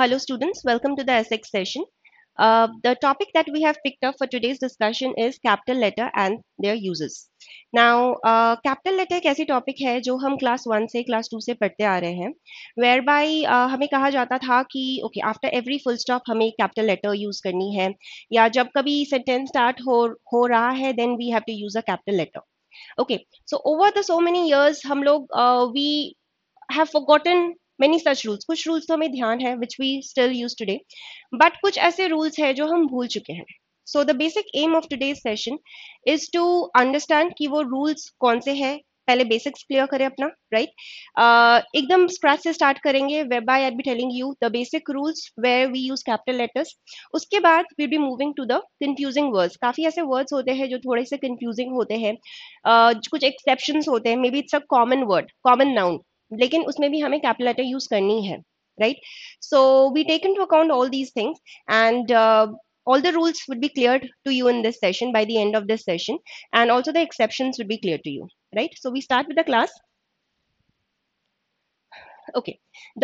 Hello students, welcome to the sx session. Uh, the topic that we have picked up for today's discussion is capital letter and their uses. Now, uh, capital letter kaisi topic hai jo hum class 1 se class 2 se padhte aa rahe hain whereby uh, hame kaha jata tha ki okay after every full stop hame capital letter use karni hai ya jab kabhi sentence start ho ho raha hai then we have to use a capital letter okay so over the so many years hum log uh, we have forgotten many such rules कुछ rules तो हमें ध्यान है which we still use today but कुछ ऐसे rules हैं जो हम भूल चुके हैं so the basic aim of today session is to understand कि वो रूल्स कौन से हैं पहले बेसिक्स क्लियर करें अपना राइट right? uh, एकदम स्क्रैच से स्टार्ट करेंगे web by I be telling you the basic rules where we use capital letters उसके बाद we be moving to the confusing words काफ़ी ऐसे वर्ड्स होते हैं जो थोड़े से कंफ्यूजिंग होते हैं uh, कुछ एक्सेप्शन होते हैं may B it's a common word common noun लेकिन उसमें भी हमें capital letter use right so we take into account all these things and uh, all the rules would be cleared to you in this session by the end of this session and also the exceptions would be clear to you right so we start with the class okay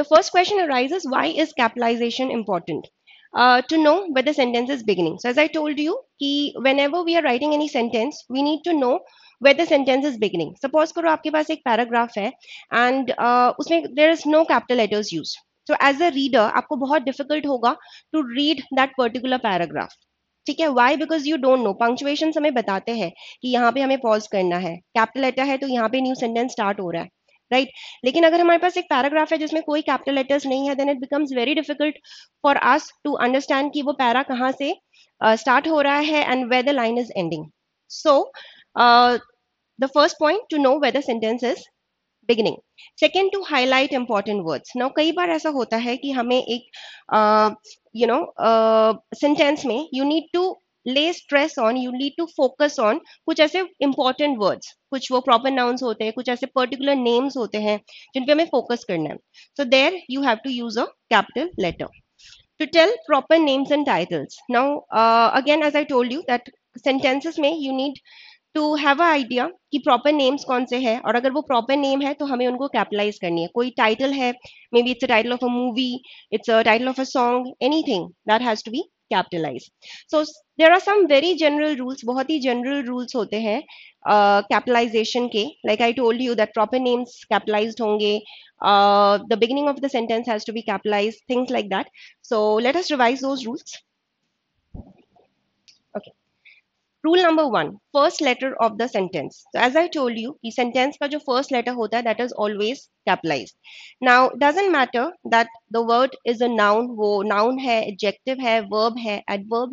the first question arises why is capitalization important uh, to know whether sentence is beginning so as i told you he whenever we are writing any sentence we need to know where the sentence is beginning suppose करो आपके पास एक paragraph है and uh, उसमें there is no capital letters use so as a reader आपको बहुत difficult होगा to read that particular paragraph ठीक है why because you don't know punctuation हमें बताते हैं कि यहाँ पे हमें पॉज करना है कैपिटल लेटर है तो यहाँ पे न्यू सेंटेंस स्टार्ट हो रहा है राइट right? लेकिन अगर हमारे पास एक पैराग्राफ है जिसमें कोई कैपिटल लेटर्स नहीं है then it becomes very difficult for us to understand कि वो पैरा कहाँ से स्टार्ट uh, हो रहा है and where the line is ending so Uh, the first point to know whether sentence is beginning. Second to highlight important words. Now कई बार ऐसा होता है कि हमें एक uh, you know uh, sentence में you need to lay stress on you need to focus on कुछ ऐसे important words कुछ वो proper nouns होते हैं कुछ ऐसे particular names होते हैं जिन पे हमें focus करना है so there you have to use a capital letter to tell proper names and titles now uh, again as I told you that sentences में you need to have a idea कि proper names कौन से हैं और अगर वो proper name है तो हमें उनको कैपिटलाइज करनी है कोई टाइटल है may be it's a title of a movie it's a title of a song anything that has to be capitalize so there are some very general rules बहुत ही जनरल रूल्स होते हैं capitalization uh, के like I told you that proper names capitalize होंगे the beginning of the sentence has to be capitalize things like that so let us revise those rules Rule number one, first letter of the sentence. So as I told you, the sentence ka jo first letter hota that is always capitalized. Now, doesn't matter that the word is a noun, noun hai, adjective verb adverb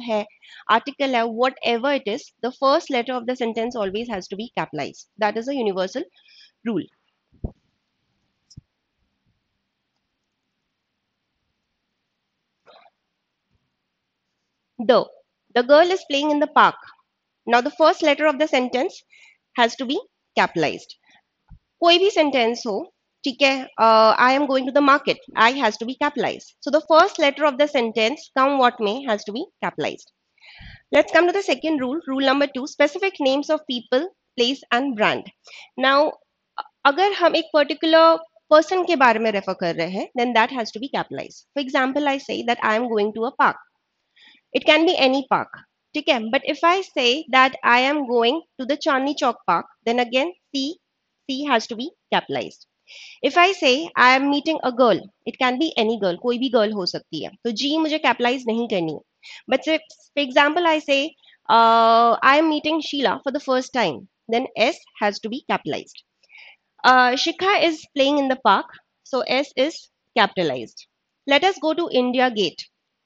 article whatever it is, the first letter of the sentence always has to be capitalized. That is a universal rule. The, the girl is playing in the park. Now the first letter of the sentence has to be capitalized. कोई भी sentence हो ठीक है uh, I am going to the market. I has to be capitalized. So the first letter of the sentence come what may has to be capitalized. Let's come to the second rule. Rule number two, specific names of people, place and brand. Now अगर हम एक particular person के बारे में refer कर रहे हैं then that has to be capitalized. For example, I say that I am going to a park. It can be any park. But if I say that I am going to the Chandni Chowk Park, then again C, C has to be capitalized. If I say I am meeting a girl, it can be any girl, कोई भी girl हो सकती है. तो G मुझे capitalize नहीं करनी है. But if, for example, I say uh, I am meeting Sheila for the first time, then S has to be capitalized. Uh, Shikha is playing in the park, so S is capitalized. Let us go to India Gate.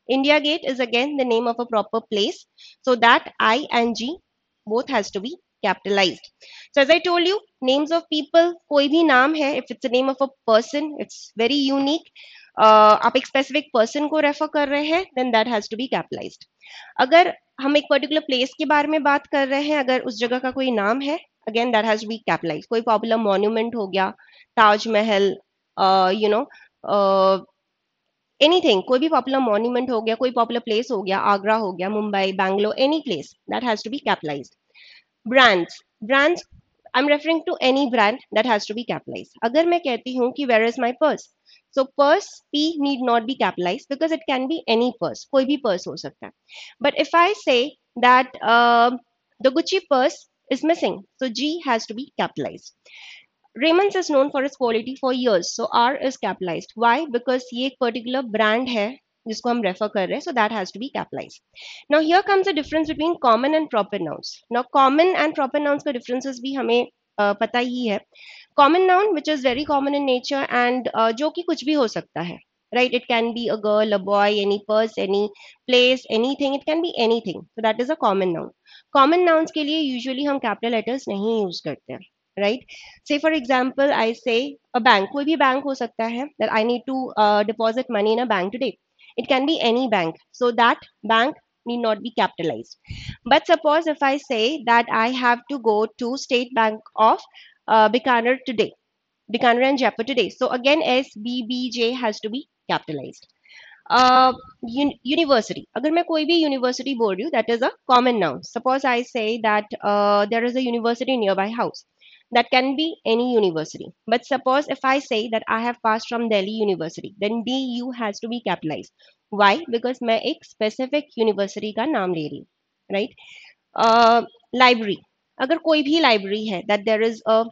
India Gate is again the name of a proper place. So that I and G both has to be capitalized. So as I told you, names of people, कोई भी नाम है, if it's the name of a person, it's very unique. Uh, आप एक specific person को refer कर रहे हैं, then that has to be capitalized. अगर हम एक particular place के बारे में बात कर रहे हैं, अगर उस जगह का कोई नाम है, again that has to be capitalized. कोई popular monument हो गया, Taj Mahal, uh, you know. Uh, anything कोई भी पॉपुलर मॉन्यूमेंट हो गया कोई पॉपुलर प्लेस हो गया आगरा हो गया Mumbai Bangalore any place that has to be capitalize brands brands I am referring to any brand that has to be capitalize अगर मैं कहती हूँ कि where is my purse so purse P need not be capitalize because it can be any purse कोई भी purse हो सकता है but if I say that the Gucci purse is missing so G has to be capitalize Raymond is known for is quality for years so R is capitalize why because ये एक particular brand है जिसको हम refer कर रहे हैं so that has be capitalize now here comes the difference between common and proper nouns now common and proper nouns का differences भी हमें uh, पता ही है common noun which is very common in nature and जो कि कुछ भी हो सकता है right it can be a girl a boy any purse any place any thing it can be any thing that is a common noun common nouns के लिए usually हम कैपिटल लेटर्स नहीं यूज करते हैं right say for example i say a bank koi bhi bank ho sakta hai that i need to uh, deposit money in a bank today it can be any bank so that bank need not be capitalized but suppose if i say that i have to go to state bank of uh, bikaner today bikaner and jaipur today so again sbbj has to be capitalized uh, un university agar main koi bhi university bol that is a common noun suppose i say that uh, there is a university nearby house that can be any university. But suppose if I say that I have passed from Delhi University, then DU has to be capitalized. Why? Because my एक specific university का नाम ले रही right? Uh, library. Agar koi भी library है that there is a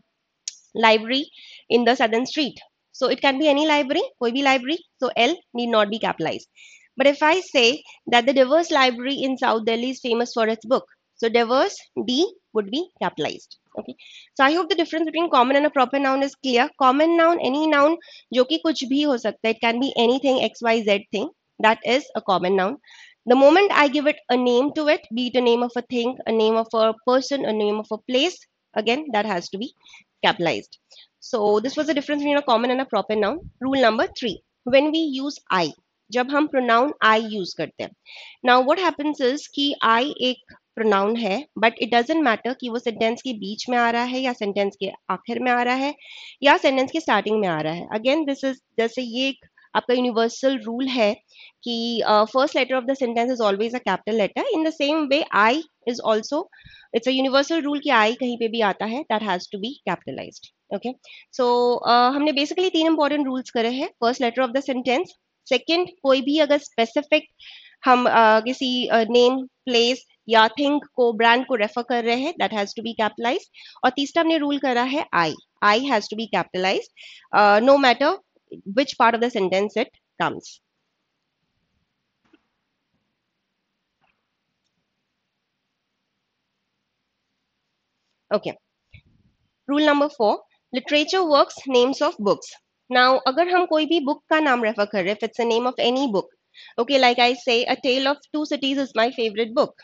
library in the southern street. So it can be any library, koi भी library. So L need not be capitalized. But if I say that the diverse library in South Delhi is famous for its book, so diverse D would be capitalized okay so i hope the difference between common and a proper noun is clear common noun any noun jo ki kuch bhi ho sakta it can be anything xyz thing that is a common noun the moment i give it a name to it be it a name of a thing a name of a person a name of a place again that has to be capitalized so this was the difference between a common and a proper noun rule number 3 when we use i जब हम pronoun I use करते हैं what happens is is i I pronoun है but it doesn't matter कि वो sentence के बीच में आ रहा है या सेंटेंस के आखिर में आ रहा है या सेंटेंस के स्टार्टिंग में आ रहा है अगेन दिस इज जैसे ये एक आपका यूनिवर्सल रूल है कि first letter of the sentence is always a capital letter in the same way I is also it's a universal rule कि आई कहीं पे भी आता है that has to be capitalize okay so हमने basically तीन इंपॉर्टेंट रूल्स करे हैं first letter of the sentence second कोई भी अगर स्पेसिफिक हम uh, किसी नेम uh, प्लेस या थिंक को ब्रांड को रेफर कर रहे हैं that has to be capitalize और तीसरा हमने रूल करा है I I has to be capitalize no matter which part of the sentence it comes okay rule number four literature works names of books now अगर हम कोई भी book का नाम रेफर कर रहे हैं it's a name of any book okay like I say a tale of two cities is my favourite book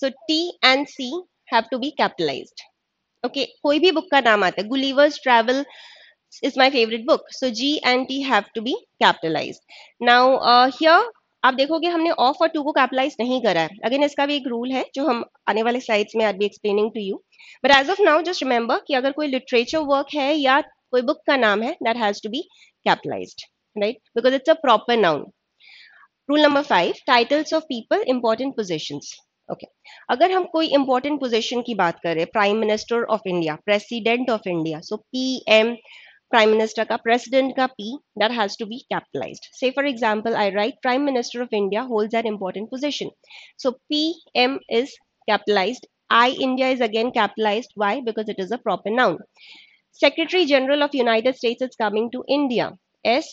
so T and C have to be capitalize okay कोई भी बुक का नाम आता है Gulliver's travel is my favourite book so G and T have to be capitalize now here आप देखोगे हमने of और टू को कैपिटलाइज नहीं करा है अगेन इसका भी एक रूल है जो हम आने वाले स्लाइड्स में are be explaining to you but as of now just remember कि अगर कोई लिटरेचर वर्क है या कोई बुक का नाम है that has to be capitalize right because it's a proper noun rule number five titles of people important positions okay अगर हम कोई इंपॉर्टेंट पोजीशन की बात करें prime minister of India president of India so P M prime minister का president का P that has to be capitalized say for example I write prime minister of India holds an important position so P is capitalized I India is again capitalized why because it is a proper noun secretary general of United States is coming to India S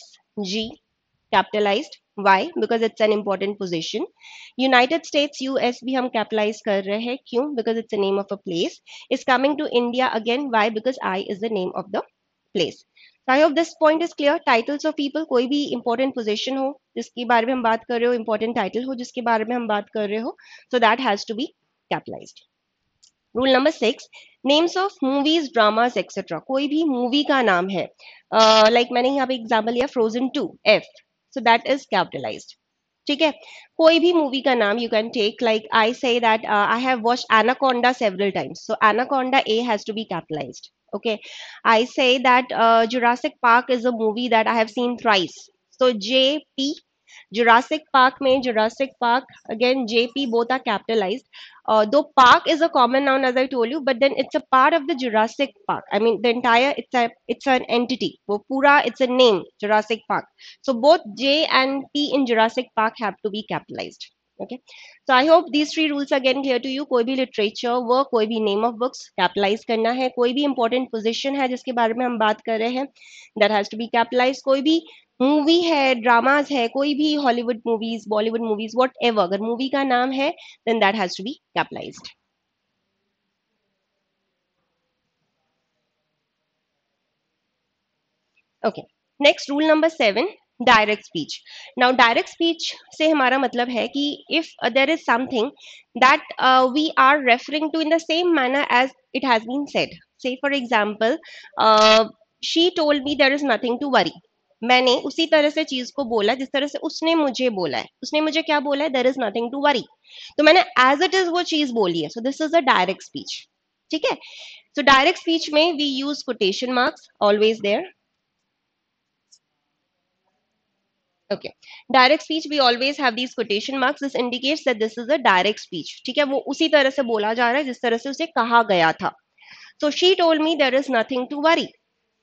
G capitalized why because it's an important position United States US भी हम capitalize कर रहे हैं क्यों because it's name of a place is coming to India again why because I is the name of the place I hope this point is clear titles of people कोई भी important position हो जिसके बारे में हम बात कर रहे हो इंपॉर्टेंट टाइटल हो जिसके बारे में हम बात कर रहे हो so that has to be capitalized rule number six names of movies dramas etcetera कोई भी मूवी का नाम है लाइक uh, like मैंने यहाँ पे एग्जाम्पल लिया Frozen two F so that is capitalized ठीक है कोई भी मूवी का नाम you can take like I say that I have watch Anaconda several times so Anaconda A has to be capitalized okay i say that uh, jurassic park is a movie that i have seen thrice so jp Jurassic Park में Jurassic Park again JP both capitalize though park is a common noun as I told you but then it's a part of the Jurassic Park I mean the entire it's it's an entity वो पूरा it's a name Jurassic Park so both J and P in Jurassic Park have to be capitalize okay so I hope these three rules again clear to you कोई भी literature work कोई भी name of books capitalise करना है कोई भी important position है जिसके बारे में हम बात कर रहे हैं that has to be capitalize कोई भी मूवी है ड्रामाज है कोई भी Hollywood movies Bollywood movies whatever अगर मूवी का नाम है then that has to be capitalize okay next rule number seven direct speech now direct speech से हमारा मतलब है कि if there is something that we are referring to in the same manner as it has been said say for example she told me there is nothing to worry मैंने उसी तरह से चीज को बोला जिस तरह से उसने मुझे बोला है उसने मुझे क्या बोला है there is nothing to worry तो मैंने एज इट इज वो चीज बोली है so this is a direct speech ठीक है सो डायरेक्ट स्पीच में we use quotation marks always there okay direct speech we always have these quotation marks this indicates that this is a direct speech ठीक है वो उसी तरह से बोला जा रहा है जिस तरह से उसे कहा गया था so she told me there is nothing to worry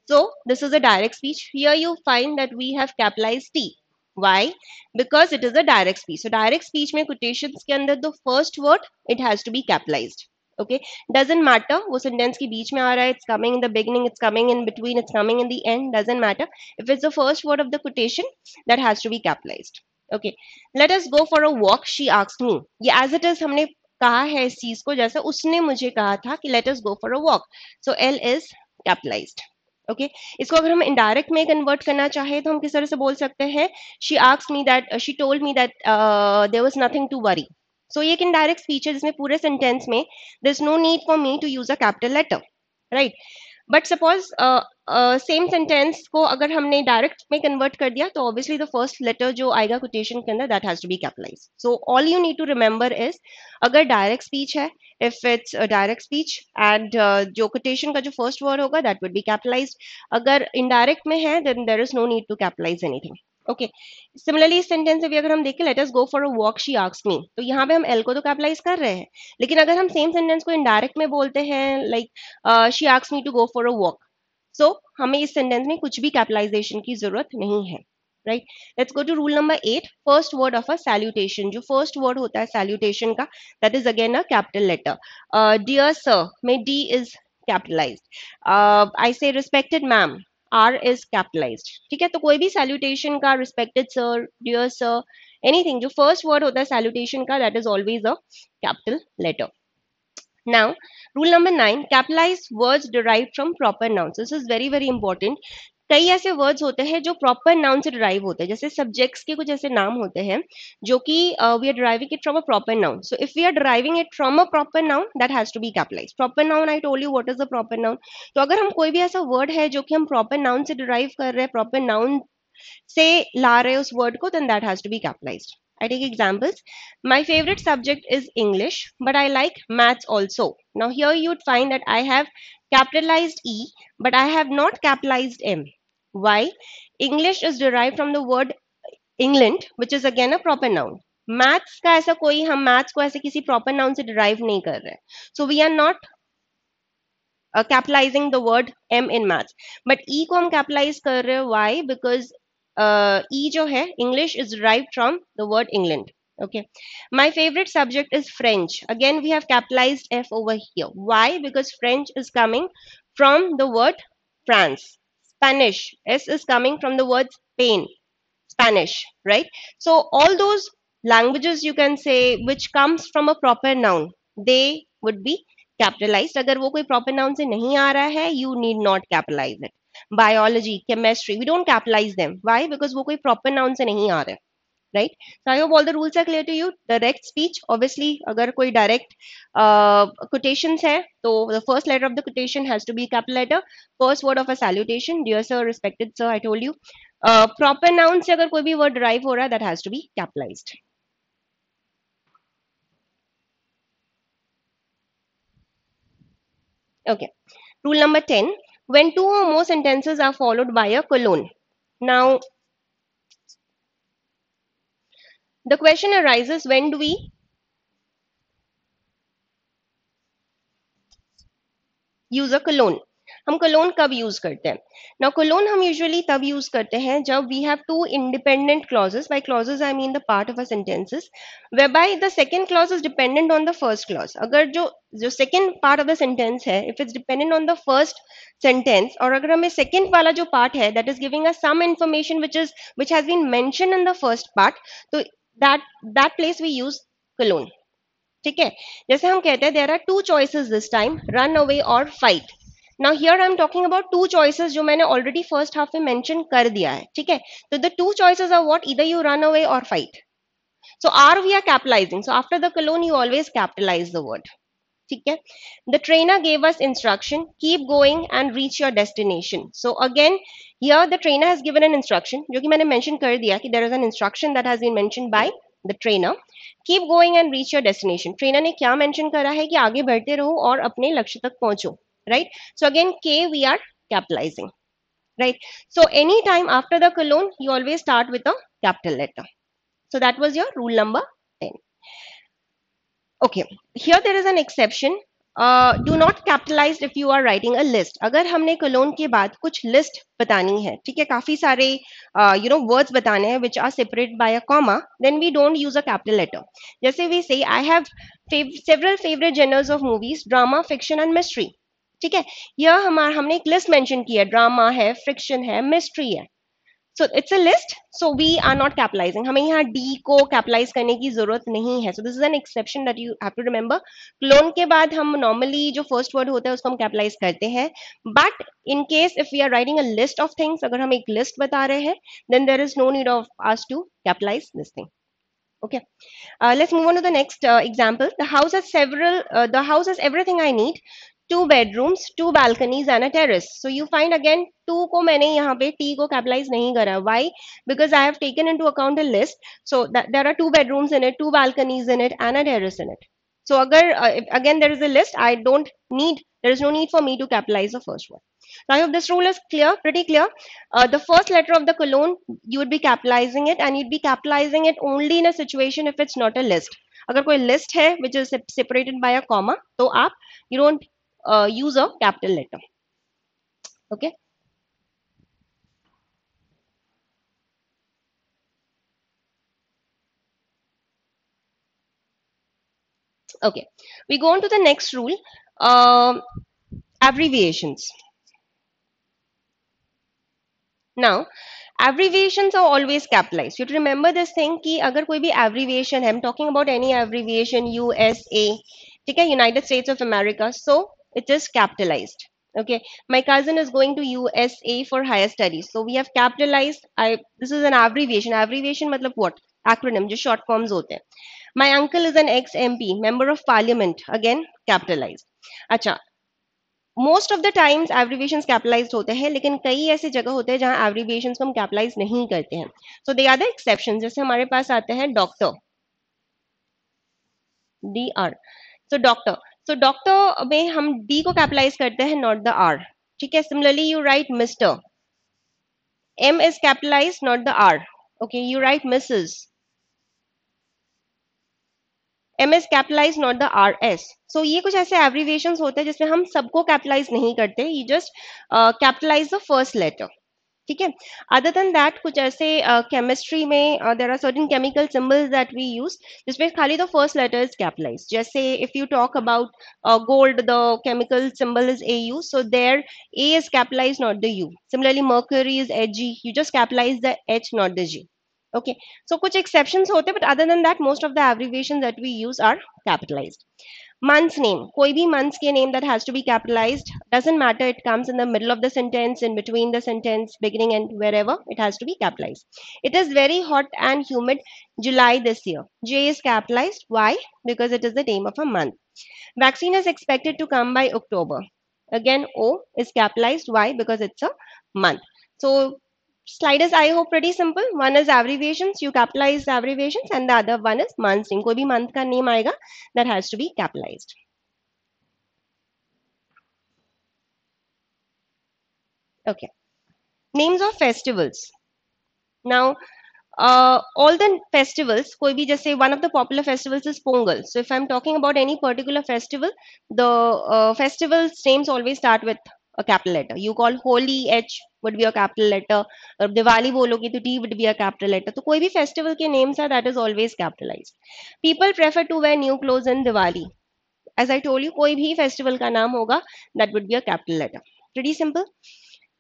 So this is a direct speech. Here you find that we have capitalized T. Why? Because it is a direct speech. So direct speech means quotations के the first word it has to be capitalized. Okay, doesn't matter वो sentence के बीच में आ रहा It's coming in the beginning. It's coming in between. It's coming in the end. Doesn't matter. If it's the first word of the quotation, that has to be capitalized. Okay, let us go for a walk. She asked me. Yeah, as it is हमने कहा है इस चीज को जैसे उसने मुझे कहा let us go for a walk. So L is capitalized. Okay okay? इसको अगर हम इनडायरेक्ट में कन्वर्ट करना चाहे तो हम किस तरह से बोल सकते हैं she asks me that she told me that there was nothing to worry so ये एक इनडायरेक्ट स्पीच है जिसमें पूरे सेंटेंस में there is no need for me to use a capital letter right but suppose same sentence को अगर हमने direct में कन्वर्ट कर दिया तो ऑब्वियसली द फर्स्ट लेटर जो आएगा कोटेशन के अंदर that has to be capitalize so all you need to remember is अगर डायरेक्ट स्पीच है if it's direct speech and जो कोटेशन का जो फर्स्ट वर्ड होगा दैट वुड बी कैपिटलाइज अगर इनडायरेक्ट में है then there is no need to capitalize anything okay similarly इस सेंटेंस से भी अगर हम देखें let us go for a walk she ask me तो यहाँ पे हम एल को तो कैपिटलाइज कर रहे हैं लेकिन अगर हम सेम सेंटेंस को इनडायरेक्ट में बोलते हैं like she ask me to go for a walk so हमें इस सेंटेंस में कुछ भी कैपिटलाइजेशन की जरूरत नहीं है right let's go to rule number eight first word of a salutation जो फर्स्ट वर्ड होता है सैल्यूटेशन का that is again a capital letter dear sir में D is capitalized I say respected ma'am R is capitalized ठीक है तो कोई भी सैल्यूटेशन का respected sir dear sir anything जो फर्स्ट वर्ड होता है सैल्यूटेशन का that is always a capital letter Now, rule number nine, capitalize words derived from proper nouns. This is very, very important. कई ऐसे वर्ड्स होते हैं जो प्रॉपर नाउन से ड्राइव होते हैं जैसे सब्जेक्ट्स के कुछ ऐसे नाम होते हैं जो कि we are driving it from a proper noun so if we are driving it from a proper noun that has to be capitalize proper noun I told you what is the proper noun तो अगर हम कोई भी ऐसा word है जो कि हम प्रॉपर नाउन से ड्राइव कर रहे हैं प्रॉपर नाउन से ला रहे उस वर्ड को then that has to be capitalized I take examples. My favorite subject is English, but I like maths also. Now here you'd find that I have capitalized E but I have not capitalized M Why? English is derived from the word England, which is again a proper noun. Maths का ऐसा कोई हम maths को ऐसे किसी proper noun से derive नहीं कर रहे we are not not uh, the word word M in maths but E को हम कैपिटलाइज कर रहे हैं वाई बिकॉज ई जो है English is derive from okay my favorite subject is french again we have capitalized f over here why because french is coming from the word france Spanish. S is coming from the word Spain, Spanish, right? So all those languages you can say which comes from a proper noun, they would be capitalized. If वो proper noun से नहीं आ रहा you need not capitalize it. Biology, chemistry, we don't capitalize them. Why? Because वो proper noun से नहीं आ रहे right so i hope all the rules are clear to you direct speech obviously agar koi direct uh, quotations hai so the first letter of the quotation has to be capital letter first word of a salutation dear sir respected sir i told you uh, proper noun se agar koi bhi word derive ho raha that has to be capitalized okay rule number 10 when two or more sentences are followed by a colon now the question arises when do we use a cologne hum cologne kab use karte hain now cologne hum usually We use karte hain jab we have two independent clauses by clauses i mean the part of a sentences whereby the second clause is dependent on the first clause agar jo jo second part of the sentence hai if it's dependent on the first sentence aur agar hame second wala jo part hai that is giving us some information which is which has been mentioned in the first part to that that place we use colon ठीक है जैसे हम कहते हैं there are two choices this time run away और fight now here I am talking about two choices जो मैंने already first half में मेंशन कर दिया है ठीक है तो the two choices are what either you run away और fight so r we are capitalizing so after the colon you always capitalize the word ठीक है the trainer gave us instruction keep going and reach your destination so again here the trainer has given an instruction जो कि मैंने mention कर दिया कि there is an instruction that has been mention by the trainer keep going and reach your destination trainer ने क्या mention करा है कि आगे बढ़ते रहो और अपने लक्ष्य तक पहुंचो right so again K we are capitalizing right so any time after the colon you always start with a capital letter so that was your rule number ten okay here there is an exception do not capitalize if you are writing a list अगर हमने clone के बाद कुछ list बतानी है ठीक है काफी सारे यू नो वर्ड्स बताने हैं which are separate by a comma then we don't use a capital letter जैसे we say I have several favourite genres of movies drama fiction and mystery ठीक है यह हमारा हमने एक लिस्ट मेंशन की है ड्रामा है फ्रिक्शन है मिस्ट्री है so it's a list so we are not capitalizing हमें यहाँ डी को कैपिटलाइज करने की जरूरत नहीं है so this is an exception that you have to remember colon के बाद हम नॉर्मली जो फर्स्ट वर्ड होता है उसको हम कैपिटलाइज करते हैं but in case if we are writing a list of things अगर हम एक लिस्ट बता रहे हैं then there is no need of us to capitalize this thing okay let's move on to the next next the house has several the house has everything I need two bedrooms, two balconies and a terrace. So you find again two को मैंने यहाँ पे T को capitalize Why? Because I have taken into account a list. So that, there are two bedrooms in it, two balconies in it, and a terrace in it. So agar, uh, again there is a list. I don't need. There is no need for me to capitalize the first one. Now, if this rule is clear, pretty clear. Uh, the first letter of the cologne, you would be capitalizing it, and you'd be capitalizing it only in a situation if it's not a list. there is a list है which is separated by a comma, so you don't uh, use a capital letter okay okay we go on to the next rule uh, abbreviations now abbreviations are always capitalized you remember this thing ki agar koi bhi abbreviation i'm talking about any abbreviation usa okay, United States of America. So. it is capitalized okay my cousin is going to usa for higher studies so we have capitalized i this is an abbreviation abbreviation matlab what acronym jo short forms hote hain my uncle is an ex mp member of parliament again capitalized acha most of the times abbreviation capitalize होते हैं लेकिन कई ऐसे जगह होते हैं जहां abbreviation को हम कैपिटलाइज नहीं करते हैं so they are the exception जैसे हमारे पास आते हैं doctor D R so doctor so doctor में हम डी को कैपिटलाइज करते हैं नॉट द आर ठीक है similarly you write mister M is capitalize not the R okay you write missus M S capitalize not the R S so ये कुछ ऐसे एवरीवेशन होते हैं जिसमें हम सबको कैपिटलाइज नहीं करते you just capitalize the first letter ठीक है अदर देन दैट कुछ ऐसे केमिस्ट्री में there are certain chemical symbols that we use जिसमें खाली the first letter is capitalize जैसे if you talk about gold the chemical symbol is A U so there A is capitalize not the U similarly mercury is H G you just capitalize the H not the G okay so कुछ exception होते हैं but other than that most of the abbreviation that we use are capitalize month's name koi bhi month's ke name that has to be capitalized doesn't matter it comes in the middle of the sentence in between the sentence beginning and wherever it has to be capitalized it is very hot and humid july this year j is capitalized why because it is the name of a month vaccine is expected to come by october again o is capitalized why because it's a month so slide is I hope pretty simple. One is abbreviations. You capitalize abbreviations and the other one is month's name. कोई name that has to be capitalized. Okay. Names of festivals. Now, uh, all the festivals, कोई just say one of the popular festivals is Pongal. So if I'm talking about any particular festival, the uh, festival names always start with a capital letter. You call holy H would be a capital letter. Or Diwali bologe to D would be a capital letter. to koi bhi festival ke names are that is always capitalized. People prefer to wear new clothes in Diwali. As I told you, koi bhi festival ka naam hoga that would be a capital letter. Pretty simple.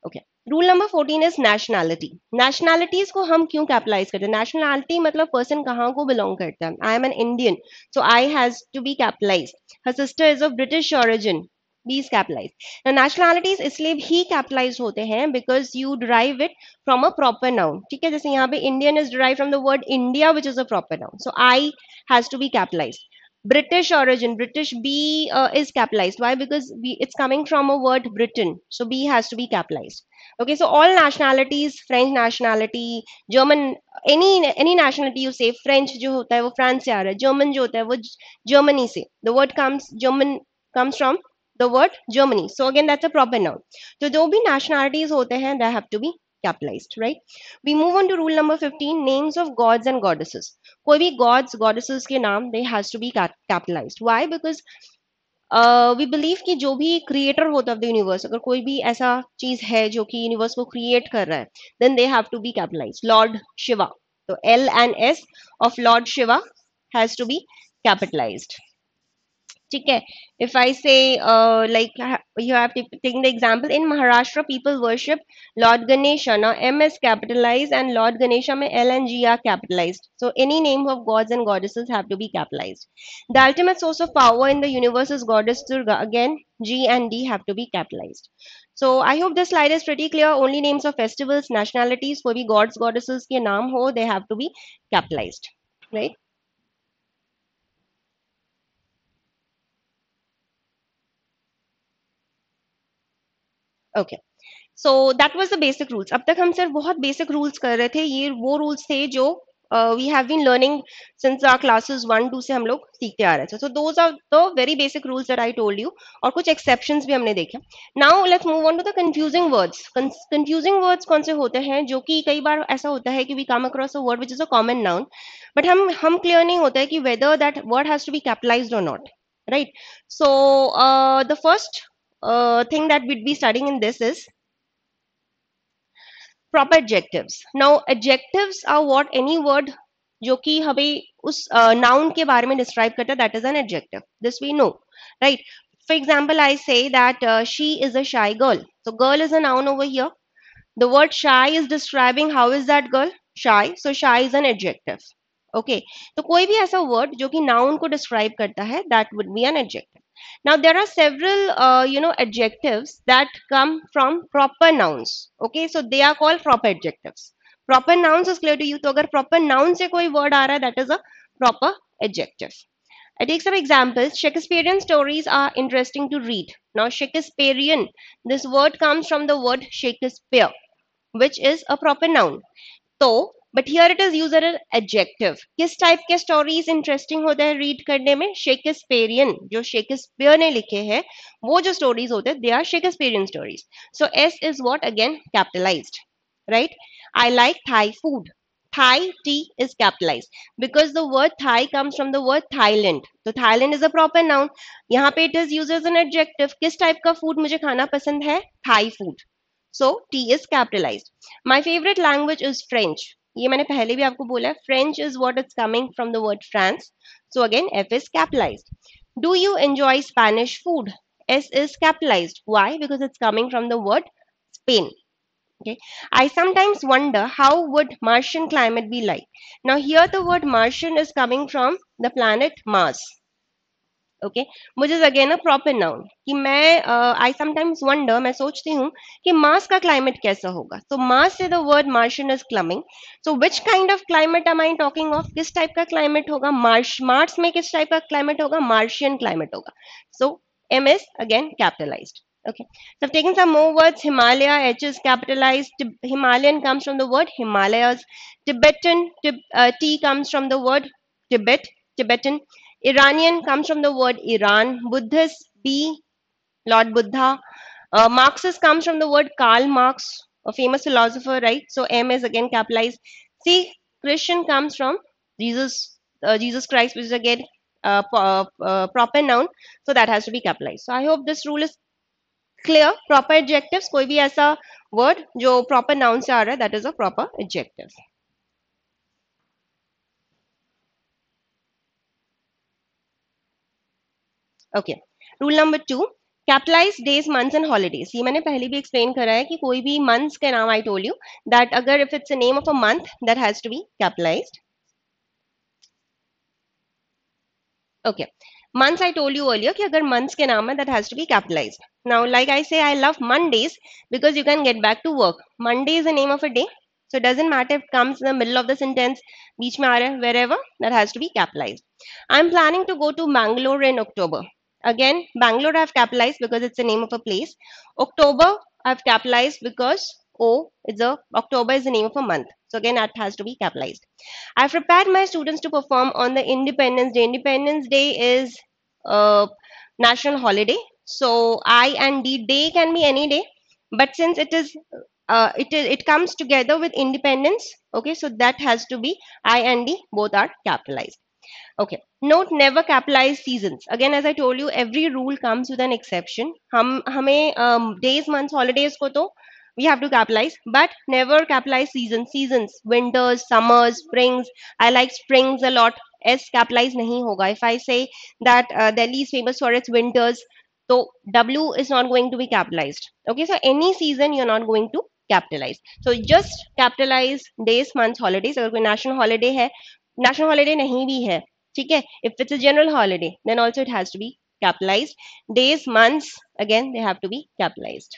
Okay. Rule number fourteen is nationality nationalities को हम क्यों capitalise करते हैं nationality मतलब person कहाँ को belong करता है I am an Indian so I has to be capitalize her sister is a British origin B's capitalize nationalities इसलिए ही कैपिटलाइज होते हैं because you drive it from a proper noun ठीक है जैसे यहाँ पे Indian is drive from the word India which is a proper noun so I has to be capitalize British origin. British B uh, is capitalized. Why? Because B, it's coming from a word Britain. So B has to be capitalized. Okay, so all nationalities, French nationality, German, any any nationality you say, French जो होता है वो France से आ रहा है German जो होता है वो Germany से. The word comes German comes from the word Germany. So again, that's a proper noun. So there will be nationalities that have to be capitalized, right? We move on to rule number 15, names of gods and goddesses. Koi gods, goddesses ke naam, they has to be capitalized. Why? Because uh, we believe that jo bhi creator hota of the universe, agar koi bhi aisa cheez hai jo ki universe ko create kar hai, then they have to be capitalized. Lord Shiva. So L and S of Lord Shiva has to be capitalized. ठीक if I say uh, like you have to take the example in Maharashtra people worship Lord Ganesha now M is capitalized and Lord Ganesha mein L and G are capitalized so any name of gods and goddesses have to be capitalized the ultimate source of power in the universe is goddess Durga again G and D have to be capitalized so I hope this slide is pretty clear only names of festivals nationalities for the gods goddesses ke naam ho they have to be capitalized right okay so that was the basic rules अब तक हम sir बहुत basic rules कर रहे थे ये वो rules थे जो we have been learning since our classes one two से हम लोग सीखते आ रहे थे so those are the very basic rules that I told you और कुछ एक्सेप्शन भी हमने देखे now let's move on to the confusing words confusing words कौन से होते हैं जो कि कई बार ऐसा होता है कि we come across a word which is a common noun but हम हम क्लियर नहीं होता है कि whether that word has to be capitalize और not right so the first uh, thing that we'd be studying in this is proper adjectives. Now, adjectives are what any word जो कि हमें उस uh, noun के बारे में describe करता है that is an adjective this we know right for example she is a shy girl. So girl is a noun over here. the word shy is describing how is that girl shy so shy is an adjective okay So, कोई भी ऐसा word जो कि noun को describe करता है that would be an adjective now there are several uh, you know adjectives that come from proper nouns. Okay, so they are called proper adjectives. Proper nouns is clear to you. तो अगर proper noun से कोई word आ that is a proper adjective. I take some examples. Shakespearean stories are interesting to read. Now Shakespearean, this word comes from the word Shakespeare, which is a proper noun. So but here it is use an adjective किस type के stories interesting होते हैं read करने में Shakespearean जो Shakespeare ने लिखे हैं वो जो स्टोरीज होते हैं they are Shakespearean stories so S is what again capitalized right I like Thai food Thai tea is capitalized because the word Thai comes from the word Thailand. तो Thailand is a proper noun. यहाँ पे it is used as an adjective. किस type का food मुझे खाना पसंद है Thai food. So tea is capitalized. My favorite language is French. ये मैंने पहले भी आपको बोला है French is what is coming from the word France so again F is capitalize do you enjoy Spanish food S is capitalize why because it's coming from the word Spain Okay. I sometimes wonder how would Martian climate be like. Now here the word Martian is coming from the planet Mars. Okay मुझे is again a proper noun कि मैं I sometimes wonder मैं सोचती हूँ कि Mars का climate कैसा होगा सो तो मार्स से the word Martian is coming so which kind of climate am I talking of किस टाइप का क्लाइमेट होगा मार्श मार्स में किस टाइप का क्लाइमेट होगा मार्शियन क्लाइमेट होगा so M is again capitalize okay so i've taken some more words himalaya h is capitalized himalayan comes from the word himalayas tibetan tib, uh, t comes from the word tibet tibetan Iranian comes from the word Iran. Buddhist, B, Lord Buddha. Uh, Marxist comes from the word Karl Marx, a famous philosopher, right? So M is again capitalized. C, Christian comes from Jesus, uh, Jesus Christ, which is again uh, uh, uh proper noun. So that has to be capitalized. So I hope this rule is clear. Proper adjectives, कोई भी ऐसा word जो proper noun से आ रहा that is a proper adjective. Okay. Rule number two: capitalize days, months, and holidays. ये मैंने पहले भी एक्सप्लेन करा है कि कोई भी मंथ्स का नाम आई टोल यू दैट अगर if it's name of a month that has to be capitalized okay months i told you earlier ki agar months ke naam hai that has to be capitalized now like i say i love mondays because you can get back to work monday is the name of a day so it doesn't matter if it comes in the middle of the sentence beach mein aa wherever that has to be capitalized i'm planning to go to Bangalore in october Again, Bangalore I've capitalized because it's the name of a place. October I've capitalized because O oh, is a October is the name of a month. So again, that has to be capitalized. I've prepared my students to perform on the Independence Day. Independence Day is a national holiday. So I and D day can be any day, but since it is uh, it comes together with independence. Okay, so that has to be I and D both are capitalized. Okay. Note never capitalize seasons. Again, as I told you, every rule comes with an exception. हम हमें um, days, months, holidays को तो we have to capitalize but never capitalize seasons. seasons winters summers springs i like springs a lot s capitalize nahi hoga if i say that uh, delhi is famous for its winters so w is not going to be capitalized okay so any season you're not going to capitalize so just capitalize days months holidays agar koi national holiday hai national holiday nahi bhi hai Okay? If it's a general holiday, then also it has to be capitalized. Days, months, again, they have to be capitalized.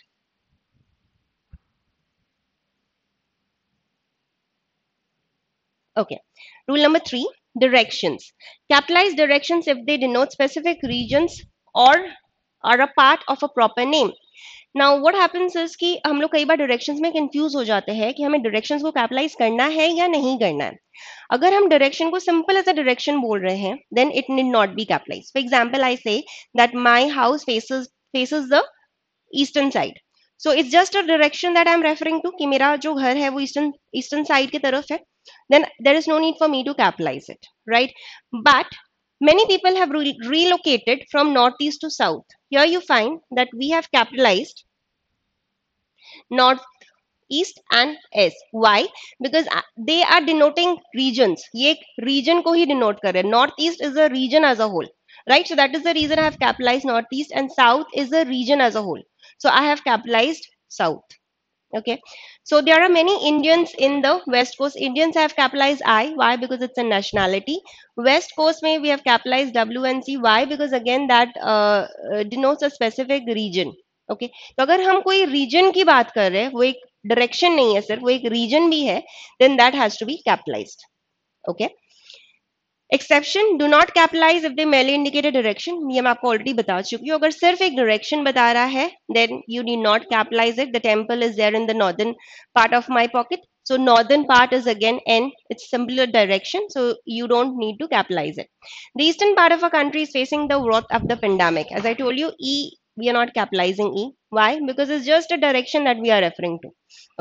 Okay. Rule number three, directions. Capitalize directions if they denote specific regions or are a part of a proper name. Now what happens is कि हम लोग कई बार directions में confuse हो जाते हैं कि हमें डायरेक्शंस को कैपिटलाइज करना है या नहीं करना है अगर हम डायरेक्शन को सिंपल एज अ डायरेक्शन बोल रहे हैं then it need not be capitalize for example I say that my house faces faces the eastern side so it's just a direction that I am referring to कि मेरा जो घर है वो eastern eastern side की तरफ है then there is no need for me to capitalize it right but many people have re from north east to south Here you find that we have capitalized north, east and s. Why? Because uh, they are denoting regions. ये region ko hi denote kare. Northeast is a region as a whole. Right? So that is the reason I have capitalized northeast and south is a region as a whole. So I have capitalized south. okay so there are many indians in the west coast indians have capitalized i why because it's a nationality west coast may we have capitalized w and c why because again that uh, denotes a specific region okay okay. तो अगर हम कोई reason की बात कर रहे हैं वो एक डायरेक्शन नहीं है सर वो एक रीजन भी है then that has to be capitalized okay Exception: Do not capitalize if they merely indicate direction ये मैं आपको ऑलरेडी बता you. हूँ अगर सिर्फ एक डायरेक्शन बता रहा है then you need not capitalize it the temple is there in the northern part of my so northern part is again n it's similar direction so you don't need to capitalize it the eastern part of our country is facing the wrath of the pandemic as i told you e we are not capitalizing e why because it's just a direction that we are referring to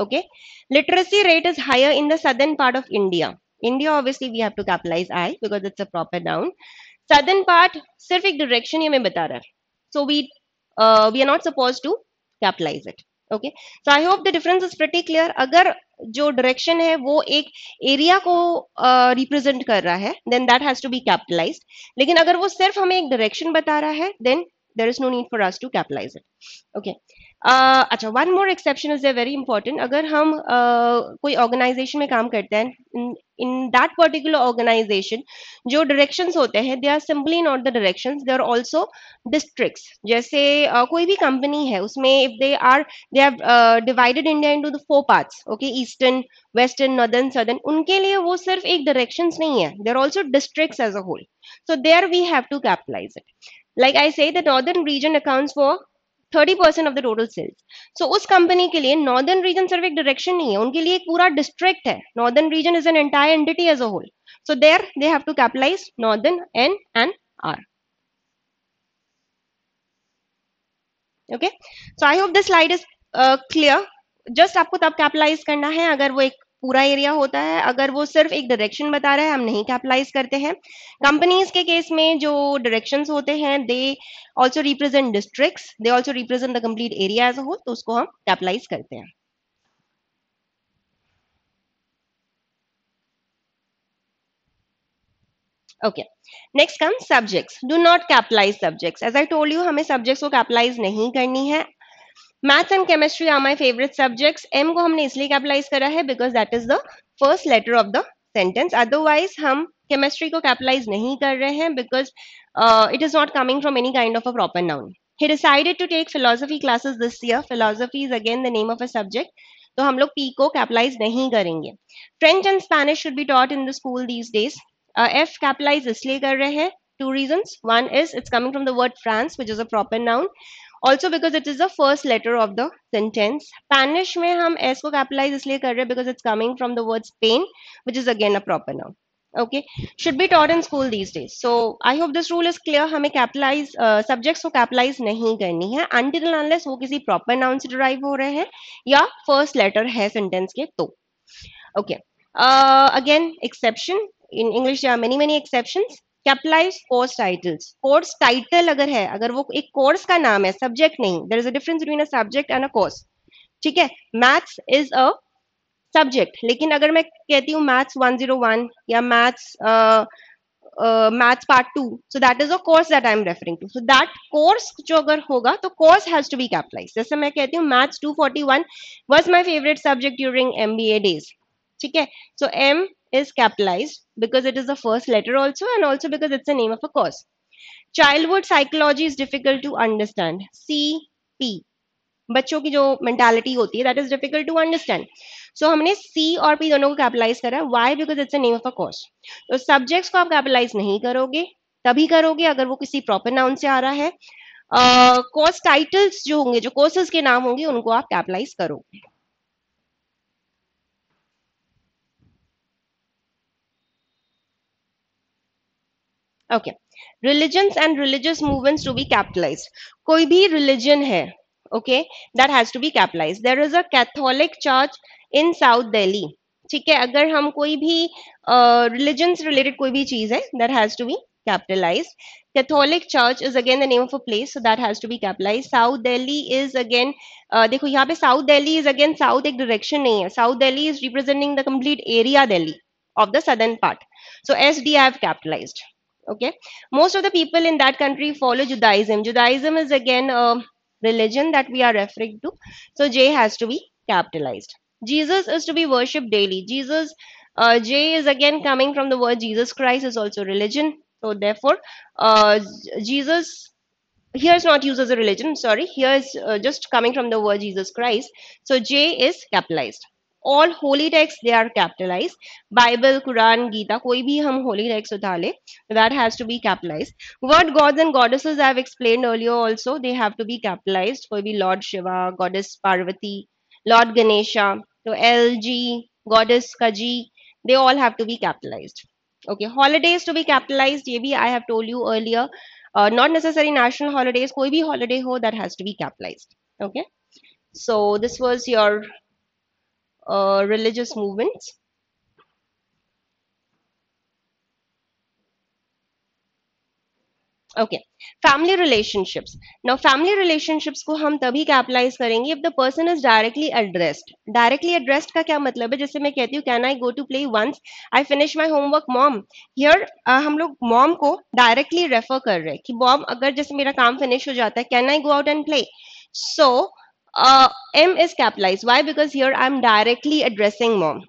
okay literacy rate is higher in the southern part of india India obviously we have to capitalize I because it's a proper noun. Southern part सिर्फ एक direction ये मैं बता रहा है we uh, we are not supposed to capitalize it. Okay. So I hope the difference is pretty clear. अगर जो direction है वो एक एरिया को रिप्रेजेंट uh, कर रहा है then that has to be capitalize लेकिन अगर वो सिर्फ हमें एक डायरेक्शन बता रहा है then there is no need for us to capitalize it okay अच्छा one more exception is a very important अगर हम uh, कोई ऑर्गेनाइजेशन में काम करते हैं इन दैट पर्टिकुलर ऑर्गेनाइजेशन जो डायरेक्शंस होते हैं they are simply not the directions they are also districts जैसे uh, कोई भी कंपनी है उसमें if they are they have divided India into the four parts okay eastern western northern southern उनके लिए वो सिर्फ एक डायरेक्शंस नहीं है दे are also districts as a whole so there we have to capitalize it like I say the northern region accounts for thirty percent of the total sales so उस company के लिए नॉर्दर्न रीजन सिर्फ एक direction नहीं है उनके लिए एक पूरा डिस्ट्रिक्ट है northern region is an entire entity as a whole so there they have to capitalize northern N and R okay so I hope this slide is clear just आपको तब कैपिटलाइज करना है अगर वो एक पूरा एरिया होता है अगर वो सिर्फ एक डायरेक्शन बता रहा है हम नहीं कैपिटलाइज करते हैं कंपनीज के केस में जो डायरेक्शन होते हैं they also represent district they also represent the complete area as हो तो उसको हम कैपिटलाइज करते हैं okay next come subjects do not capitalize subjects as I told you हमें सब्जेक्ट्स को कैपिटलाइज नहीं करनी है maths and chemistry are my favourite subjects M को हमने इसलिए कैपिटलाइज करा है because that is the first letter of the sentence otherwise हम केमिस्ट्री को कैपिटलाइज नहीं कर रहे हैं because it is not coming from any kind of a proper noun he decided to take philosophy classes this year philosophy is again the name of a subject तो हम लोग P को capitalize नहीं करेंगे French and Spanish should be taught in the school these days F capitalize इसलिए कर रहे हैं two reasons one is it's coming from the word France which is a proper noun also because it is the first letter of the sentence Spanish में हम S को capitalize इसलिए कर रहे हैं because it's coming from the word Spain which is again a proper noun okay should be taught in school these days so I hope this rule is clear हमें capitalize subjects को capitalize नहीं करनी है unless वो किसी proper noun से derive हो रहे हैं या फर्स्ट लेटर है सेंटेंस के तो okay again exception in English many many exception capitalize course titles course title अगर है अगर वो एक कोर्स का नाम है सब्जेक्ट नहीं there is a difference between a subject and a course ठीक है मैथ्स इज अ सब्जेक्ट लेकिन अगर मैं कहती हूँ मैथ्स 101 या maths maths part two so that is a course that I am referring to so that course जो अगर होगा तो course has to be capitalize जैसे मैं कहती हूँ maths 241 was my favourite subject during MBA days ठीक है so M is capitalized because it is the first letter also and also because it's the name of a course. Childhood psychology is difficult to understand. c p बच्चों की जो mentality होती है that is difficult to understand so हमने C और P दोनों को capitalize करा why because it's a name of a course तो सब्जेक्ट्स को आप कैपिटलाइज नहीं करोगे तभी करोगे अगर वो किसी प्रॉपर नाउन से आ रहा है कोर्स uh, टाइटल्स जो होंगे जो कोर्सेज के नाम होंगे उनको आप कैपिटलाइज करोगे okay religions and religious movements to be capitalized koi bhi religion hai okay that has to be capitalized there is a catholic church in south delhi ठीक है अगर हम कोई भी रिलीजन से कोई भी चीज है that has to be capitalized. Catholic Church is again the name of a place, so that has to be capitalized. South Delhi is again, uh, देखो यहाँ पे South Delhi is again South एक direction नहीं है. South Delhi is representing the complete area Delhi of the southern part. So SD I have capitalized. Okay, most of the people in that country follow Judaism. Judaism is again a religion that we are referring to. So J has to be capitalized. Jesus is to be worshipped daily. Jesus, uh, J is again coming from the word Jesus Christ is also religion. So therefore, uh, Jesus here is not used as a religion. Sorry, here is uh, just coming from the word Jesus Christ. So J is capitalized all holy texts they are capitalized bible quran gita koi bhi hum holy texts uthale that has to be capitalized what gods and goddesses i have explained earlier also they have to be capitalized koi bhi lord shiva goddess parvati lord ganesha so lg goddess kaji they all have to be capitalized okay holidays to be capitalized ye bhi i have told you earlier uh, not necessarily national holidays koi bhi holiday ho that has to be capitalized okay so this was your uh, religious movements. Okay family relationships now family relationships को हम तभी capitalize करेंगे if the person is directly addressed directly addressed का क्या मतलब है जैसे मैं कहती हूँ can I go to play once I finish my homework mom here हम लोग मॉम को डायरेक्टली रेफर कर रहे हैं कि मॉम अगर जैसे मेरा काम फिनिश हो जाता है can I go out and play so uh, M is capitalized. Why? Because here I'm directly addressing mom.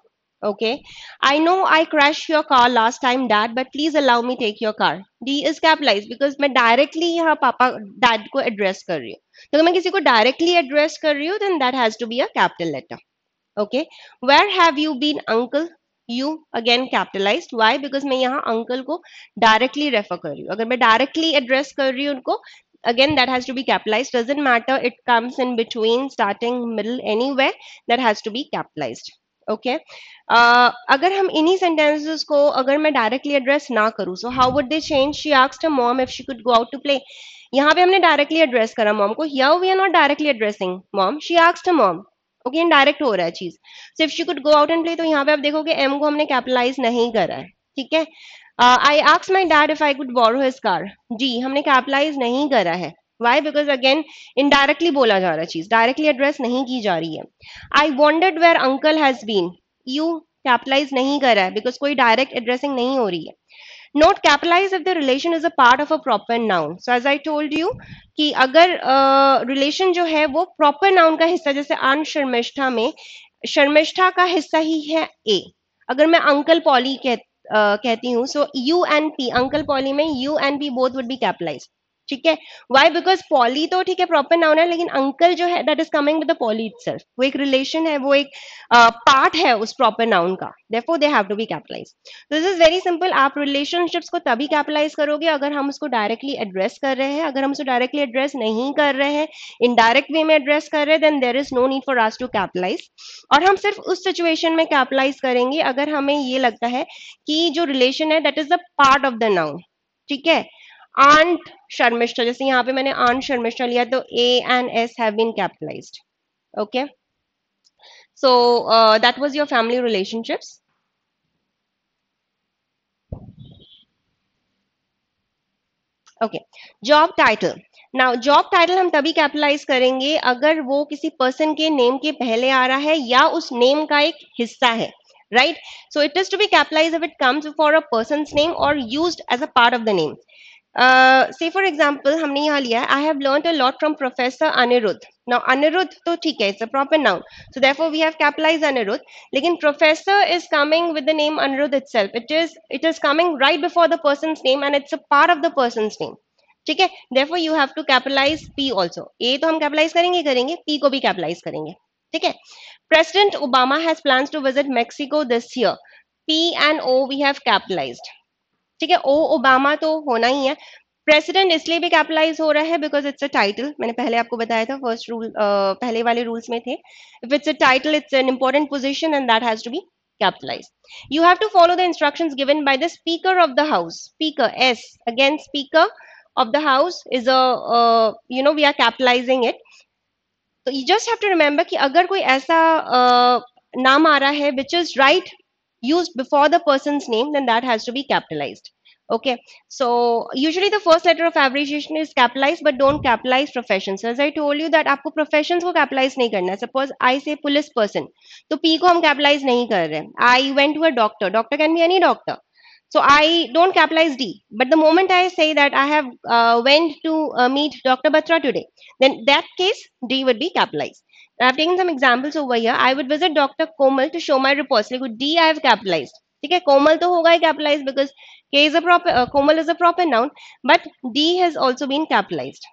Okay. I know I crashed your car last time, dad, but please allow me take your car. D is capitalized because I'm directly यहाँ papa, dad ko address कर रही हूँ. तो अगर मैं किसी को directly address कर then that has to be a capital letter. Okay. Where have you been, uncle? You again capitalized. Why? Because मैं यहाँ uncle ko directly refer कर रही हूँ अगर मैं directly address कर उनको again that has to be capitalized doesn't matter it comes in between starting middle anywhere that has to be capitalized okay okay. uh, अगर हम इन्हीं सेंटेंसेस को अगर मैं डायरेक्टली एड्रेस ना करूं so how would they change she asked her mom if she could go out to play यहाँ पे हमने डायरेक्टली एड्रेस करा मॉम को here we are not directly addressing mom she asked her mom okay direct हो रहा है चीज so if she could go out and play तो यहाँ पे आप देखोगे एम को हमने कैपिटलाइज नहीं करा है ठीक है आई आक्स my dad if I could borrow his car जी हमने कैपिटलाइज नहीं करा है वाई बिकॉज अगेन इनडायरेक्टली बोला जा रहा चीज डायरेक्टली एड्रेस नहीं की जा रही है I wanted where uncle has been you capitalize नहीं करा है बिकॉज कोई डायरेक्ट एड्रेसिंग नहीं हो रही है note capitalize if the relation is a part of a proper noun so as I told you कि अगर रिलेशन uh, जो है वो प्रॉपर नाउन का हिस्सा जैसे आन शर्मिष्ठा में शर्मिष्ठा का हिस्सा ही है ए अगर मैं अंकल पॉली कह कहती हूँ so U and P uncle Polly में U and P both would be capitalized ठीक है वाई बिकॉज पॉली तो ठीक है प्रॉपर नाउन है लेकिन अंकल जो है that is coming with the Polly itself वो एक रिलेशन है वो एक पार्ट uh, है उस प्रॉपर नाउन का therefore they have to be capitalize this is very simple आप रिलेशनशिप्स को तभी कैपिटलाइज करोगे अगर हम उसको डायरेक्टली एड्रेस कर रहे हैं अगर हम उसको डायरेक्टली एड्रेस नहीं कर रहे हैं इनडायरेक्ट वे में एड्रेस कर रहे हैं then there is no need for us to capitalize और हम सिर्फ उस सिचुएशन में कैपिटलाइज करेंगे अगर हमें ये लगता है कि जो रिलेशन है that is the part of the noun ठीक है आंट शर्मिष्ठा जैसे यहाँ पे मैंने आंट शर्मिष्ठा लिया तो A and S have been capitalized okay so that was your family relationships okay job title now job title हम तभी कैपिटलाइज करेंगे अगर वो किसी पर्सन के नेम के पहले आ रहा है या उस नेम का एक हिस्सा है right so it is to be capitalize if it comes for a person name और used as a part of the name Uh, say for example, humne liya, I have learned a lot from Professor Anirudh. Now Anirudh to theek it's a proper noun. So therefore we have capitalized Anirudh. Lekin Professor is coming with the name Anirudh itself. It is, coming right before the person's name and it's a part of the person's name. ठीक है देखो you have to capitalize P also A तो हम capitalise P करेंगे P को भी capitalise करेंगे ठीक है President Obama has plan to visit Mexico this year P and O we ठीक है ओ ओबामा तो होना ही है प्रेसिडेंट इसलिए भी कैपिटलाइज हो रहा है बिकॉज इट्स अ टाइटल मैंने पहले आपको बताया था फर्स्ट रूल पहले वाले रूल्स में थे if it's a title it's an important position and that has be capitalise you have to follow the instruction given by the speaker of the house speaker as again speaker of the house is a you know we are capitalising it तो you just have to remember कि अगर कोई ऐसा uh, नाम आ रहा है which is right used before the person's name, then that has to be capitalized. Okay, so usually the first letter of abbreviation is capitalized, but don't capitalize professions. as I told you that आपको professions को capitalize नहीं करना. Suppose I say police person, तो P को हम capitalize नहीं कर रहे. I went to a doctor. Doctor can be any doctor. So I don't capitalize D. But the moment I say that I have uh, went to uh, meet Dr. Batra today, then that case D would be capitalized. I've taken some examples over here. I would visit Dr. Komal to show my reports. Like D, I have capitalized. Okay, Komal to hoga capitalized because K is a proper uh, Komal is a proper noun, but D has also been capitalized.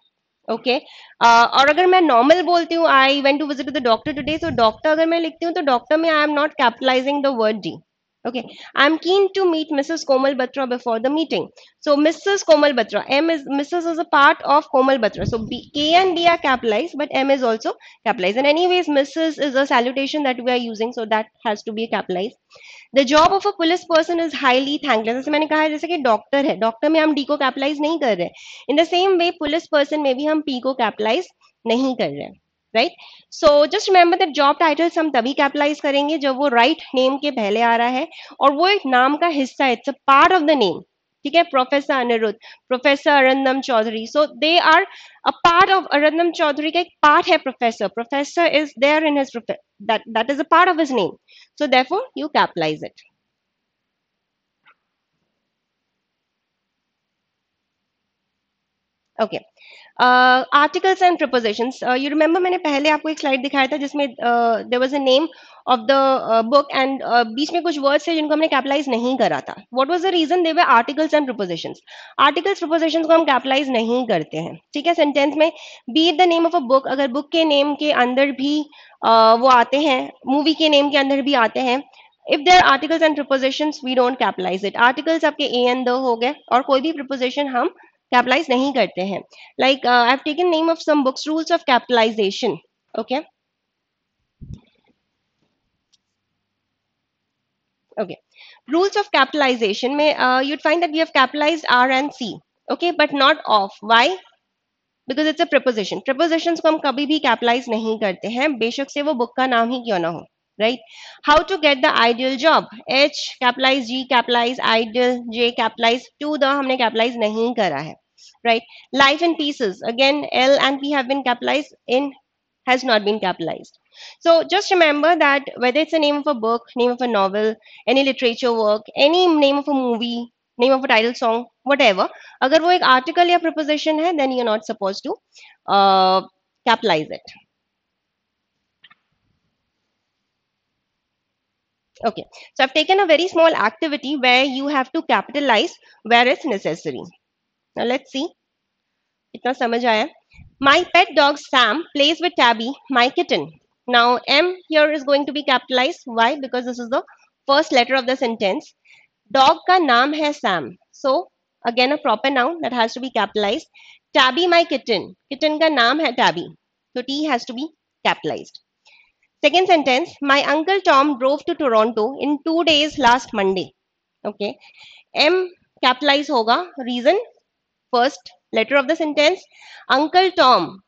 okay. uh, और अगर मैं normal, बोलती हूँ I went to visit the doctor today so doctor अगर मैं लिखती हूँ तो डॉक्टर में I am not capitalising the Okay, I'm keen to meet Mrs. Komal Batra before the meeting. So Mrs. Komal Batra, M is Mrs. is a part of Komal Batra. So B, K and B are capitalized, but M is also capitalized. And anyways, Mrs. is a salutation that we are using, so that has to be capitalized. The job of a police person is highly thankless. As I said, है जैसे doctor. Doctor doctor doctor में हम D को capitalize नहीं कर रहे in the same way police person में भी हम right so just remember that job titles हम तभी कैपिटलाइज करेंगे जब वो राइट right नेम के पहले आ रहा है और वो एक नाम का हिस्सा है it's a part of the name ठीक है professor Anirudh professor Arindam Chaudhary so they are a part of Arindam Chaudhary का एक पार्ट है professor professor is there in his that is a part of his name so therefore you capitalise it okay articles and prepositions you remember मैंने पहले आपको एक slide दिखाया था जिसमें there was a name of the book and बीच में कुछ words है जिनको हमने कैपिटलाइज नहीं करा था what was the reason they we articles and prepositions articles prepositions को हम कैपिटलाइज नहीं करते हैं ठीक है सेंटेंस में be the name of a book अगर बुक के नेम के अंदर भी uh, वो आते हैं मूवी के नेम के अंदर भी आते हैं If there are articles and prepositions, we don't capitalize it. Articles आपके ए एन द हो गए और कोई भी प्रपोजिशन हम कैपिटलाइज नहीं करते हैं like I have taken name of some books rules of capitalisation okay okay rules of capitalisation में uh, you'd find that we have capitalized r and c okay but not of why because it's a preposition preposition को हम कभी भी capitalise नहीं करते हैं बेशक से वो बुक का नाम ही क्यों ना हो right? How to get the ideal job? H capitalize, G capitalize, ideal, J capitalize, to the हमने capitalize नहीं करा right? Life in pieces, again L and P have been capitalized, in has not been capitalized. So just remember that whether it's a name of a book, name of a novel, any literature work, any name of a movie, name of a title song, whatever, अगर वो एक article या preposition then you're not supposed to uh, capitalize it. Okay, so I've taken a very small activity where you have to capitalize where it's necessary. Now let's see. इतना समझ My pet dog Sam plays with Tabby, my kitten. Now M here is going to be capitalized. Why? Because this is the first letter of the sentence. Dog ka naam hai Sam. So again a proper noun that has to be capitalized. Tabby my kitten. Kitten ka naam hai Tabby. So T has to be capitalized. Second sentence, my uncle Tom drove to Toronto in two days last Monday. Okay. M capitalize hoga. Reason, first letter of the sentence. Uncle Tom.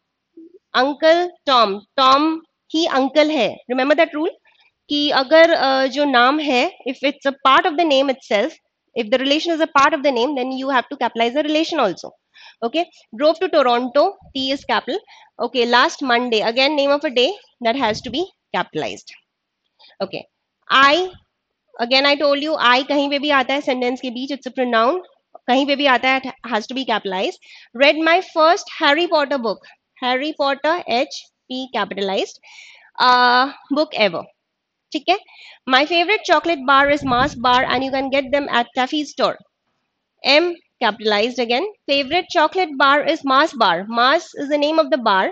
Uncle Tom. Tom he uncle है Remember that rule? कि अगर uh, जो नाम है if it's a part of the name itself, if the relation is a part of the name, then you have to capitalize the relation also. okay drove to toronto t is capital okay last monday again name of a day that has to be capitalized okay i again i told you i kahin pe bhi aata hai sentence ke beech it's a pronoun kahin pe bhi aata hai it has to be capitalized read my first harry potter book harry potter h p capitalized uh book ever ठीक है My favorite chocolate bar is Mars bar, and you can get them at toffee store. M capitalized again favorite chocolate bar is mars bar mars is the name of the bar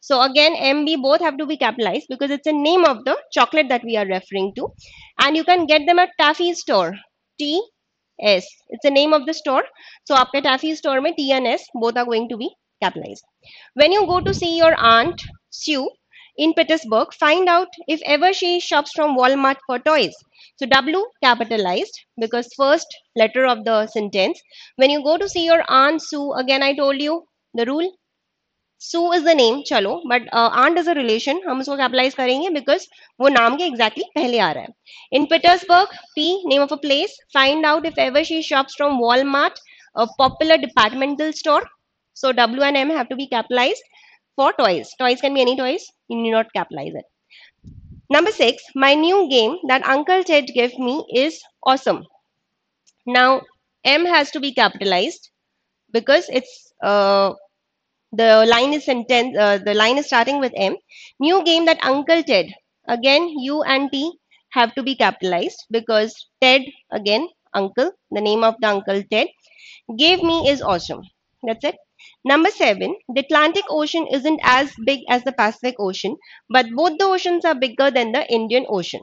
so again, MB both have to be capitalized because it's a name of the chocolate that we are referring to. And you can get them at Taffy store. T S. It's the name of the store. So after Taffy store T and S both are going to be capitalized. When you go to see your aunt Sue in Petersburg, find out if ever she shops from Walmart for toys. So W capitalized because first letter of the sentence. When you go to see your aunt Sue, again I told you the rule Sue is the name. चलो but uh, Aunt is a relation. हम उसको capitalize करेंगे because वो नाम के exactly पहले आ रहा है in Petersburg P name of a place find out if ever she shops a popular departmental store so w and m have to be capitalized for toys toys can be any toys you need not capitalize it number 6 my new game that uncle ted gave me is awesome now m has to be capitalized because it's uh, the line is sentence. Uh, the line is starting with M. New game that Uncle Ted. Again, U and T have to be capitalized because Ted again uncle. The name of the uncle Ted gave me is awesome. That's it. Number seven, the Atlantic Ocean isn't as big as the Pacific Ocean, but both the oceans are bigger than the Indian Ocean.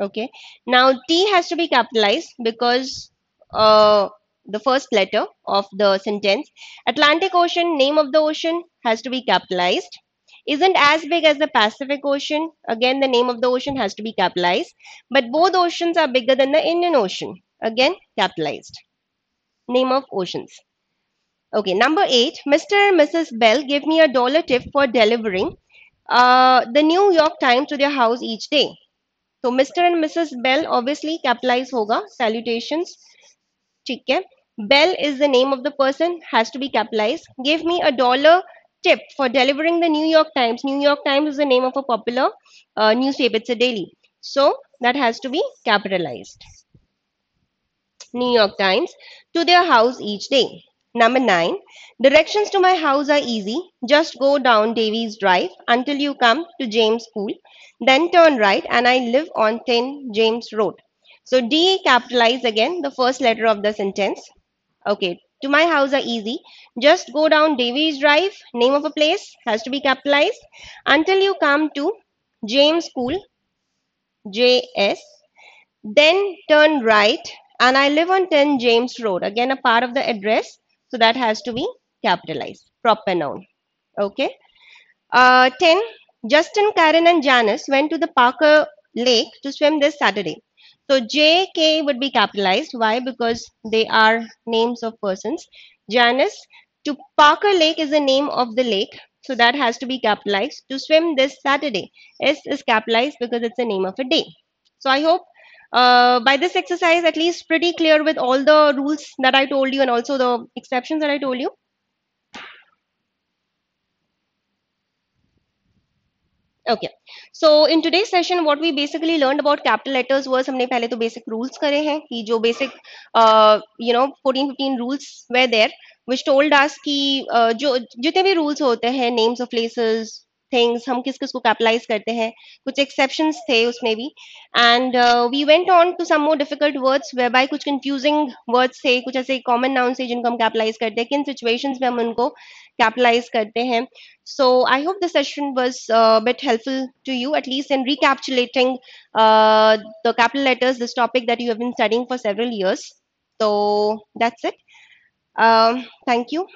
Okay. Now T has to be capitalized because uh, the first letter of the sentence. Atlantic Ocean, name of the ocean has to be capitalized. Isn't as big as the Pacific Ocean. Again, the name of the ocean has to be capitalized. But both oceans are bigger than the Indian Ocean. Again, capitalized. Name of oceans. Okay, number eight. Mr. and Mrs. Bell gave me a dollar tip for delivering uh, the New York Times to their house each day. So, Mr. and Mrs. Bell obviously capitalize hoga. Salutations. ठीक है Bell is the name of the person, has to be capitalized. Give me a dollar tip for delivering the New York Times. New York Times is the name of a popular uh, newspaper, it's a daily. So that has to be capitalized. New York Times to their house each day. Number 9. Directions to my house are easy. Just go down Davies Drive until you come to James School. Then turn right and I live on 10 James Road. So D capitalized again the first letter of the sentence. Okay, to my house are easy. Just go down Davies Drive, name of a place has to be capitalized until you come to James School, JS. Then turn right and I live on 10 James Road. Again, a part of the address. So that has to be capitalized, proper noun. Okay. Uh, 10. Justin, Karen and Janice went to the Parker Lake to swim this Saturday. So JK would be capitalized. Why? Because they are names of persons. Janice to Parker Lake is the name of the lake. So that has to be capitalized. To swim this Saturday. S is capitalized because it's the name of a day. So I hope uh, by this exercise at least pretty clear with all the rules that I told you and also the exceptions that I told you. Okay so in today session what we basically learn about capital letters verse हमने पहले तो basic rules करे हैं कि जो basic you know fourteen fifteen rules they there which told us की uh, जो जितने भी रूल्स होते हैं नेम्स ऑफ प्लेसेस थिंग्स हम किस किस को कैपिटलाइज करते हैं कुछ एक्सेप्शन थे उसमें भी and we went on to some more difficult words वे बाय कुछ कंफ्यूजिंग वर्ड्स थे कुछ ऐसे कॉमन नाउन थे जिनको हम कैपिटलाइज करते हैं किन सिचुएशन में हम उनको कैपिटलाइज करते हैं so I hope this session was bit helpful to you at least in recapitulating the capital letters this topic that you have been studying for several years तो दैट्स इट थैंक यू